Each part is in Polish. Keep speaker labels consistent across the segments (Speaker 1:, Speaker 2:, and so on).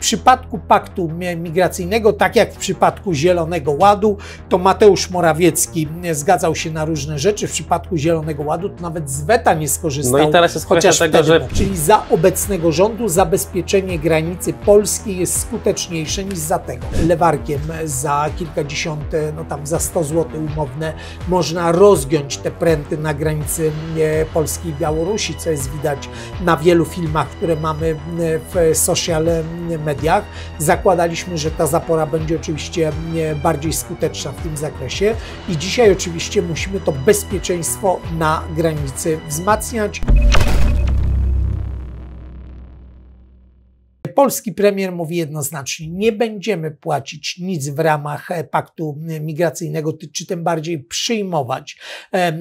Speaker 1: W przypadku paktu migracyjnego, tak jak w przypadku Zielonego Ładu, to Mateusz Morawiecki zgadzał się na różne rzeczy. W przypadku Zielonego Ładu to nawet z weta nie
Speaker 2: skorzystał. No i teraz jest chociaż tego, wtedy, że... No, czyli
Speaker 1: za obecnego rządu zabezpieczenie granicy Polski jest skuteczniejsze niż za tego. Lewarkiem za kilkadziesiąt, no tam za 100 zł umowne można rozgiąć te pręty na granicy Polski i Białorusi, co jest widać na wielu filmach, które mamy w social media mediach. Zakładaliśmy, że ta zapora będzie oczywiście e, bardziej skuteczna w tym zakresie i dzisiaj oczywiście musimy to bezpieczeństwo na granicy wzmacniać. Polski premier mówi jednoznacznie: nie będziemy płacić nic w ramach e, paktu e, migracyjnego, czy tym bardziej przyjmować e,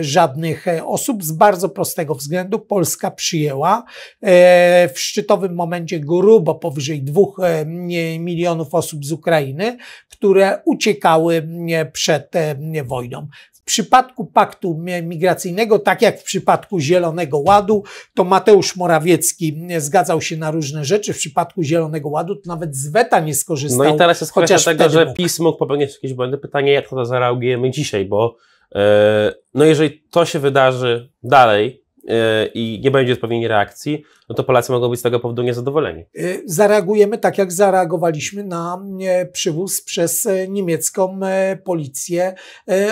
Speaker 1: żadnych osób z bardzo prostego względu. Polska przyjęła w szczytowym momencie grubo powyżej dwóch milionów osób z Ukrainy, które uciekały przed wojną. W przypadku paktu migracyjnego, tak jak w przypadku Zielonego Ładu, to Mateusz Morawiecki zgadzał się na różne rzeczy. W przypadku Zielonego Ładu to nawet z weta nie skorzystał. No i teraz jest kwestia tego, że mógł.
Speaker 2: PiS mógł popełnić jakieś błędy. Pytanie, jak to zareagujemy dzisiaj, bo yy, no jeżeli to się wydarzy dalej, Y, i nie będzie odpowiedniej reakcji, no to Polacy mogą być z tego powodu niezadowoleni.
Speaker 1: Y, zareagujemy tak, jak zareagowaliśmy na przywóz przez y, niemiecką policję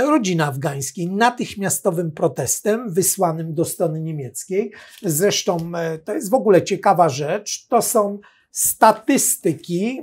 Speaker 1: rodziny afgańskiej. Natychmiastowym protestem wysłanym do strony niemieckiej. Zresztą to jest w ogóle ciekawa rzecz. To są statystyki.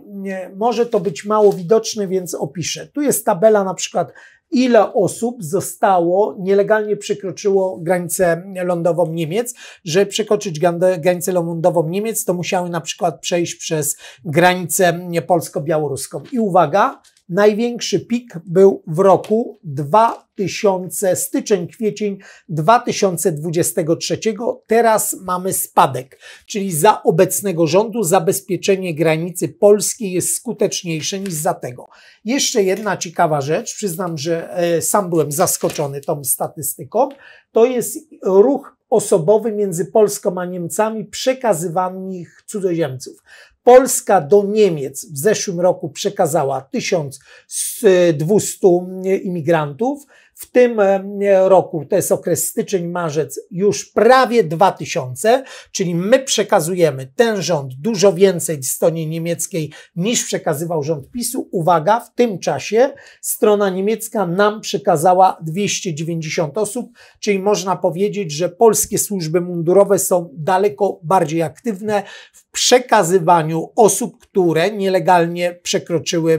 Speaker 1: Może to być mało widoczne, więc opiszę. Tu jest tabela na przykład ile osób zostało, nielegalnie przekroczyło granicę lądową Niemiec. Że przekroczyć granicę lądową Niemiec, to musiały na przykład przejść przez granicę polsko-białoruską. I uwaga, Największy pik był w roku 2000, styczeń, kwiecień 2023. Teraz mamy spadek, czyli za obecnego rządu zabezpieczenie granicy Polski jest skuteczniejsze niż za tego. Jeszcze jedna ciekawa rzecz, przyznam, że e, sam byłem zaskoczony tą statystyką, to jest ruch osobowy między Polską a Niemcami przekazywanych cudzoziemców. Polska do Niemiec w zeszłym roku przekazała 1200 e, e, imigrantów, w tym e, roku, to jest okres styczeń, marzec, już prawie 2000, czyli my przekazujemy ten rząd dużo więcej stronie niemieckiej niż przekazywał rząd PiSu. Uwaga, w tym czasie strona niemiecka nam przekazała 290 osób, czyli można powiedzieć, że polskie służby mundurowe są daleko bardziej aktywne w przekazywaniu osób, które nielegalnie przekroczyły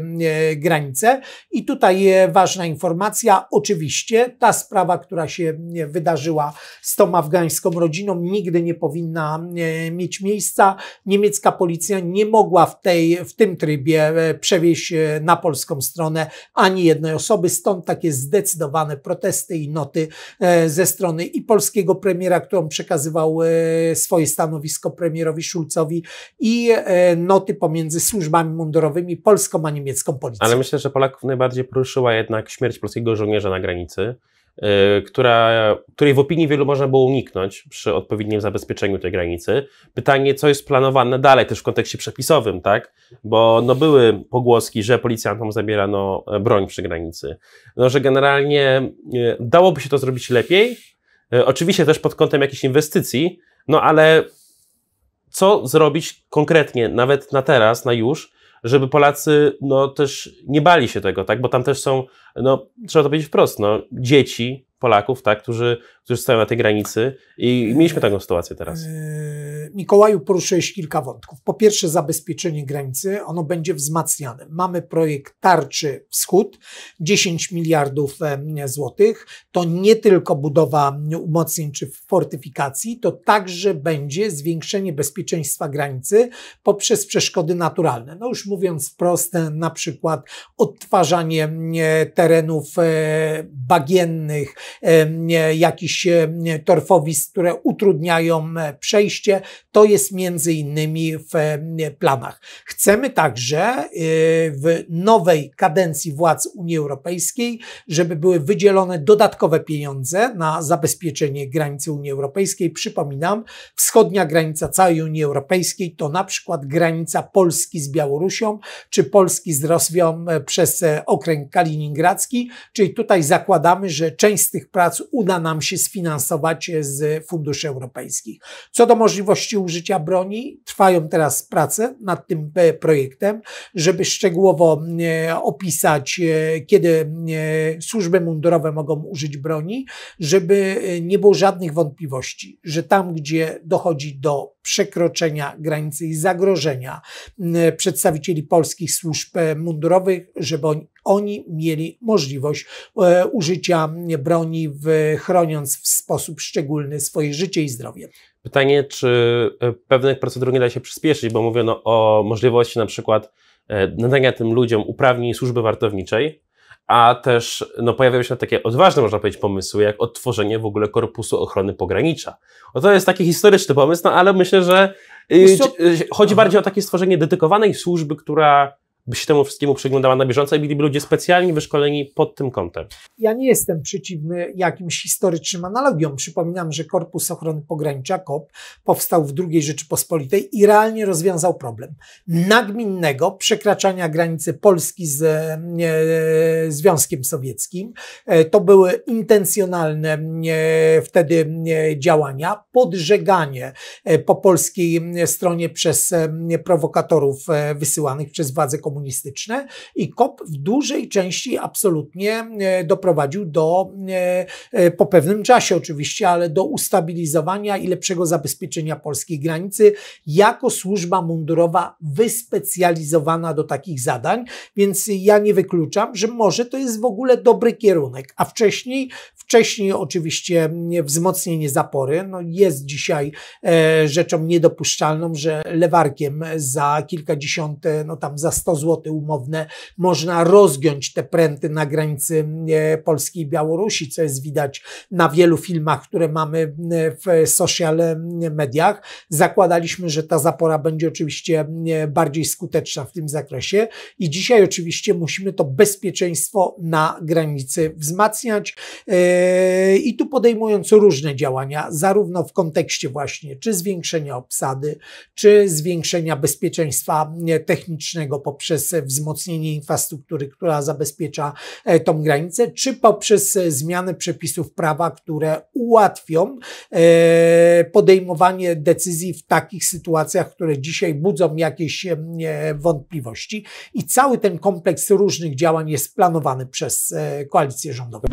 Speaker 1: e, granicę. I tutaj e, ważna informacja, oczywiście, oczywiście ta sprawa, która się wydarzyła z tą afgańską rodziną, nigdy nie powinna e, mieć miejsca. Niemiecka policja nie mogła w, tej, w tym trybie e, przewieźć e, na polską stronę ani jednej osoby, stąd takie zdecydowane protesty i noty ze strony i polskiego premiera, którą przekazywał swoje stanowisko premierowi Szulcowi i noty pomiędzy służbami mundurowymi, polską a niemiecką policją. Ale myślę,
Speaker 2: że Polaków najbardziej poruszyła jednak śmierć polskiego żołnierza na granicy granicy, y, która, której w opinii wielu można było uniknąć przy odpowiednim zabezpieczeniu tej granicy. Pytanie, co jest planowane dalej, też w kontekście przepisowym, tak? Bo no, były pogłoski, że policjantom zabierano e, broń przy granicy. No, że generalnie y, dałoby się to zrobić lepiej, y, oczywiście też pod kątem jakichś inwestycji, no ale co zrobić konkretnie, nawet na teraz, na już, żeby Polacy no, też nie bali się tego, tak? Bo tam też są, no, trzeba to powiedzieć wprost, no, dzieci, Polaków, tak, którzy, którzy stoją na tej granicy i mieliśmy taką sytuację teraz. E,
Speaker 1: Mikołaju, poruszyłeś kilka wątków. Po pierwsze, zabezpieczenie granicy, ono będzie wzmacniane. Mamy projekt Tarczy Wschód, 10 miliardów złotych. To nie tylko budowa umocnień czy fortyfikacji, to także będzie zwiększenie bezpieczeństwa granicy poprzez przeszkody naturalne. No już mówiąc wprost, na przykład odtwarzanie terenów e, bagiennych, E, jakichś e, torfowisk, które utrudniają e, przejście. To jest między innymi w planach. Chcemy także w nowej kadencji władz Unii Europejskiej, żeby były wydzielone dodatkowe pieniądze na zabezpieczenie granicy Unii Europejskiej. Przypominam, wschodnia granica całej Unii Europejskiej to na przykład granica Polski z Białorusią, czy Polski z Rosją przez okręg kaliningradzki, czyli tutaj zakładamy, że część z tych tych prac uda nam się sfinansować e, z funduszy europejskich. Co do możliwości użycia broni, trwają teraz prace nad tym e, projektem, żeby szczegółowo e, opisać, kiedy służby mundurowe mogą użyć broni, żeby nie było żadnych wątpliwości, że tam, gdzie dochodzi do przekroczenia granicy i zagrożenia przedstawicieli polskich służb mundurowych, żeby oni oni mieli możliwość e, użycia broni, w, chroniąc w sposób szczególny swoje życie i zdrowie.
Speaker 2: Pytanie, czy e, pewnych procedur nie da się przyspieszyć, bo mówiono o możliwości na przykład e, nadania tym ludziom uprawnień służby wartowniczej, a też no, pojawiały się takie odważne, można powiedzieć, pomysły, jak odtworzenie w ogóle Korpusu Ochrony Pogranicza. No, to jest taki historyczny pomysł, no ale myślę, że yy, chodzi bardziej o takie stworzenie dedykowanej służby, która by się temu wszystkiemu przyglądała na bieżąco i byliby ludzie specjalni, wyszkoleni pod tym kątem.
Speaker 1: Ja nie jestem przeciwny jakimś historycznym analogiom. Przypominam, że Korpus Ochrony Pogranicza, KOP, powstał w II Rzeczypospolitej i realnie rozwiązał problem nagminnego przekraczania granicy Polski z e, Związkiem Sowieckim. E, to były intencjonalne e, wtedy działania, podżeganie e, po polskiej stronie przez e, prowokatorów e, wysyłanych przez władze komunistyczne komunistyczne i KOP w dużej części absolutnie e, doprowadził do, e, e, po pewnym czasie oczywiście, ale do ustabilizowania i lepszego zabezpieczenia polskiej granicy jako służba mundurowa wyspecjalizowana do takich zadań, więc ja nie wykluczam, że może to jest w ogóle dobry kierunek, a wcześniej, wcześniej oczywiście wzmocnienie zapory, no jest dzisiaj rzeczą niedopuszczalną, że lewarkiem za kilkadziesiąt, no tam za 100 zł złote umowne można rozgiąć te pręty na granicy e, Polski i Białorusi, co jest widać na wielu filmach, które mamy e, w social e, mediach. Zakładaliśmy, że ta zapora będzie oczywiście bardziej skuteczna w tym zakresie i dzisiaj oczywiście musimy to bezpieczeństwo na granicy wzmacniać i tu podejmując różne działania, zarówno w kontekście właśnie czy zwiększenia obsady, czy zwiększenia bezpieczeństwa technicznego poprzez poprzez wzmocnienie infrastruktury, która zabezpiecza e, tą granicę, czy poprzez e, zmianę przepisów prawa, które ułatwią e, podejmowanie decyzji w takich sytuacjach, które dzisiaj budzą jakieś wątpliwości. I cały ten kompleks różnych działań jest planowany przez koalicję rządową.